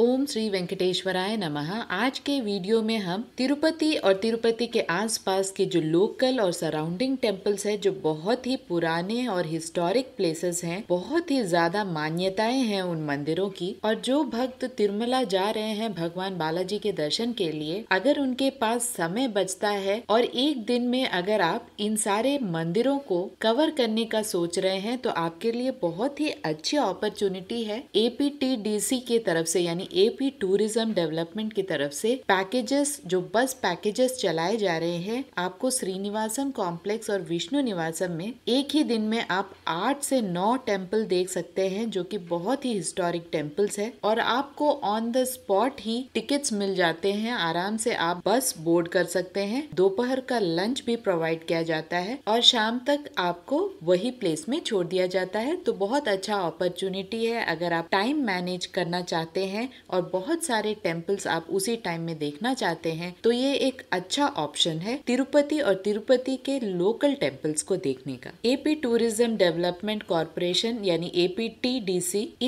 ओम श्री वेंकटेश्वराय नमः आज के वीडियो में हम तिरुपति और तिरुपति के आसपास के जो लोकल और सराउंडिंग टेम्पल्स है जो बहुत ही पुराने और हिस्टोरिक प्लेसेस हैं बहुत ही ज्यादा मान्यताएं हैं उन मंदिरों की और जो भक्त तिरुमला जा रहे हैं भगवान बालाजी के दर्शन के लिए अगर उनके पास समय बचता है और एक दिन में अगर आप इन सारे मंदिरों को कवर करने का सोच रहे हैं तो आपके लिए बहुत ही अच्छी अपॉर्चुनिटी है एपीटीडीसी के तरफ से यानी एपी टूरिज्म डेवलपमेंट की तरफ से पैकेजेस जो बस पैकेजेस चलाए जा रहे हैं आपको श्रीनिवासम कॉम्प्लेक्स और विष्णु निवासम में एक ही दिन में आप आठ से नौ टेम्पल देख सकते हैं जो कि बहुत ही हिस्टोरिक टेम्पल्स है और आपको ऑन द स्पॉट ही टिकट्स मिल जाते हैं आराम से आप बस बोर्ड कर सकते हैं दोपहर का लंच भी प्रोवाइड किया जाता है और शाम तक आपको वही प्लेस में छोड़ दिया जाता है तो बहुत अच्छा अपॉर्चुनिटी है अगर आप टाइम मैनेज करना चाहते हैं और बहुत सारे टेम्पल्स आप उसी टाइम में देखना चाहते हैं तो ये एक अच्छा ऑप्शन है तिरुपति और तिरुपति के लोकल टेम्पल्स को देखने का एपी टूरिज्म डेवलपमेंट कॉरपोरेशन यानी एपी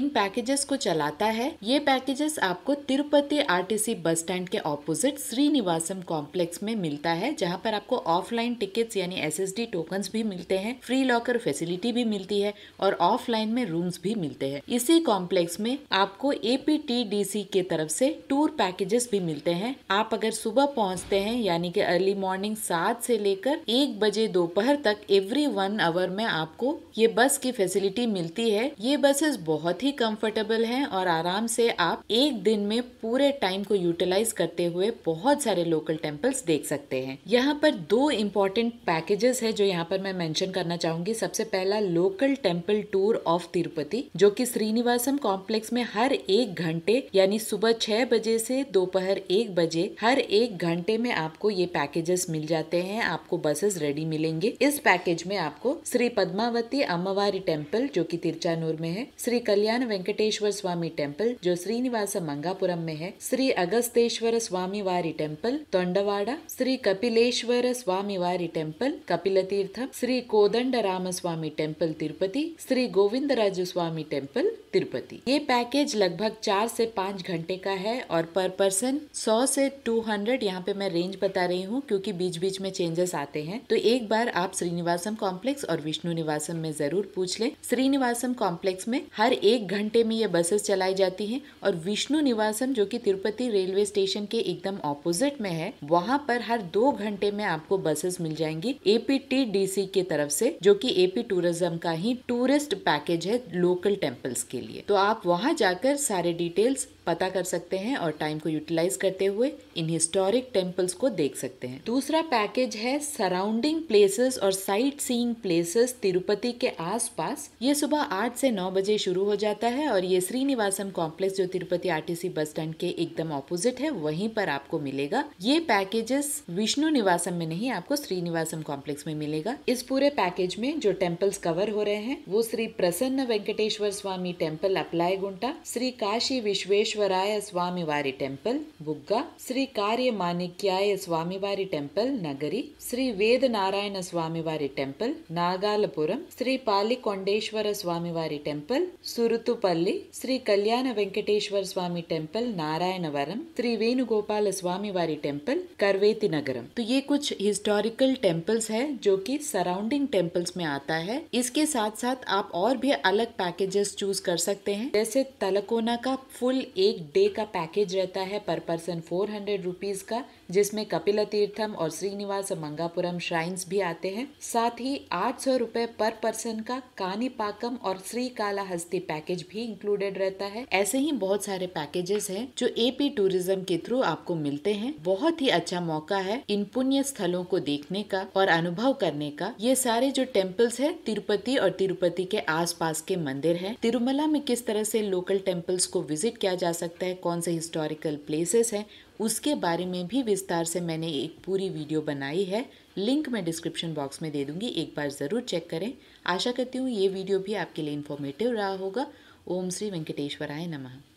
इन पैकेजेस को चलाता है ये पैकेजेस आपको तिरुपति आरटीसी बस स्टैंड के ऑपोजिट श्रीनिवासम कॉम्प्लेक्स में मिलता है जहाँ पर आपको ऑफलाइन टिकट्स यानी एस डी टोकन भी मिलते हैं फ्री लॉकर फैसिलिटी भी मिलती है और ऑफलाइन में रूम्स भी मिलते हैं इसी कॉम्प्लेक्स में आपको एपीटी टीटीडीसी के तरफ से टूर पैकेजेस भी मिलते हैं आप अगर सुबह पहुंचते हैं यानी कि अर्ली मॉर्निंग सात से लेकर एक बजे दोपहर तक एवरी वन आवर में आपको ये बस की फैसिलिटी मिलती है ये बसेस बहुत ही कंफर्टेबल हैं और आराम से आप एक दिन में पूरे टाइम को यूटिलाइज करते हुए बहुत सारे लोकल टेम्पल्स देख सकते हैं यहाँ पर दो इम्पोर्टेंट पैकेजेस है जो यहाँ पर मैं मेंशन करना चाहूंगी सबसे पहला local temple tour of Tirupati जो कि श्रीनिवासम कॉम्प्लेक्स में हर एक घंटे यानी सुबह छह बजे से दोपहर एक बजे हर एक घंटे में आपको ये पैकेजेस मिल जाते हैं आपको बसेस रेडी मिलेंगे इस पैकेज में आपको श्री पद्मावती अम्मावारी टेम्पल जो की तिरचानूर में है श्री कल्याण वेंकटेश्वर स्वामी टेम्पल जो श्रीनिवास मंगापुरम में है Shri Agastheeswara Swamy Vari temple Thondavada Shri Kapileswara Swamy Vari temple Kapila Theertham Shri Kodanda Rama Swamy temple Tirupati Shri Govinda Raju Swamy temple Tirupati ये पैकेज लगभग चार से पाँच घंटे का है और पर पर्सन सौ से टू हंड्रेड यहाँ पे मैं रेंज बता रही हूँ क्योंकि बीच बीच में चेंजेस आते हैं तो एक बार आप श्रीनिवासम कॉम्प्लेक्स और विष्णु निवासम में जरूर पूछ लें श्रीनिवासम कॉम्प्लेक्स में हर एक घंटे में ये बसेस चलाई जाती हैं और विष्णु निवासम जो कि तिरुपति रेलवे स्टेशन के एकदम ऑपोजिट में है वहाँ पर हर दो घंटे में आपको बसेस मिल जाएंगी एपीटीडीसी की तरफ से जो कि एपी टूरिज्म का ही टूरिस्ट पैकेज है लोकल टेम्पल्स के लिए तो आप वहाँ जाकर सारे डिटेल्स Cheers. पता कर सकते हैं और टाइम को यूटिलाइज करते हुए इन हिस्टोरिक टेम्पल्स को देख सकते हैं दूसरा पैकेज है सराउंडिंग प्लेसेस और साइट सीइंग प्लेसेस तिरुपति के आसपास ये सुबह आठ से नौ बजे शुरू हो जाता है और ये श्रीनिवासम कॉम्प्लेक्स जो तिरुपति आर बस स्टैंड के एकदम ऑपोजिट है वहीं पर आपको मिलेगा ये पैकेजेस विष्णु निवासम में नहीं आपको श्रीनिवासम कॉम्प्लेक्स में मिलेगा इस पूरे पैकेज में जो टेम्पल्स कवर हो रहे हैं वो श्री प्रसन्न वेंकटेश्वर स्वामी टेम्पल अप्लाय गुंटा श्री काशी विश्वेश्वर వెంకటేశ్వరాయ స్వామివారి టెంపుల్ బుగ్గ శ్రీ కార్యమాణిక్యాయ స్వామివారి టెంపుల్ నగరి శ్రీ వేదనారాయణ స్వామివారి టెంపుల్ నాగాలపురం శ్రీ పాలికొండేశ్వర స్వామివారి టెంపుల్ సురుతుపల్లి శ్రీ కళ్యాణ వెంకటేశ్వర స్వామి టెంపుल नारायणवरम श्री वेणुगोपाल स्वामी वारी टेम्पल करवेती नगरम तो ये कुछ हिस्टोरिकल टेम्पल्स है जो कि सराउंडिंग टेम्पल्स में आता है इसके साथ साथ आप और भी अलग पैकेजेस चूज कर सकते हैं जैसे तलकोना का फुल एक डे का पैकेज रहता है पर पर्सन फोर हंड्रेड रुपीज़ का जिसमें कपिला तीर्थम और श्रीनिवास मंगापुरम श्राइन्स भी आते हैं साथ ही आठ सौ रुपए पर पर्सन का कानीपाकम और श्री काला हस्ती पैकेज भी इंक्लूडेड रहता है ऐसे ही बहुत सारे पैकेजेस हैं जो एपी टूरिज्म के थ्रू आपको मिलते हैं बहुत ही अच्छा मौका है इन पुण्य स्थलों को देखने का और अनुभव करने का ये सारे जो टेम्पल्स है तिरुपति और तिरुपति के आस के मंदिर है तिरुमला में किस तरह से लोकल टेम्पल्स को विजिट किया जा जा सकता है कौन से हिस्टोरिकल प्लेसेस हैं उसके बारे में भी विस्तार से मैंने एक पूरी वीडियो बनाई है लिंक मैं डिस्क्रिप्शन बॉक्स में दे दूंगी एक बार ज़रूर चेक करें आशा करती हूँ ये वीडियो भी आपके लिए इन्फॉर्मेटिव रहा होगा ओम श्री वेंकटेश्वराय नमः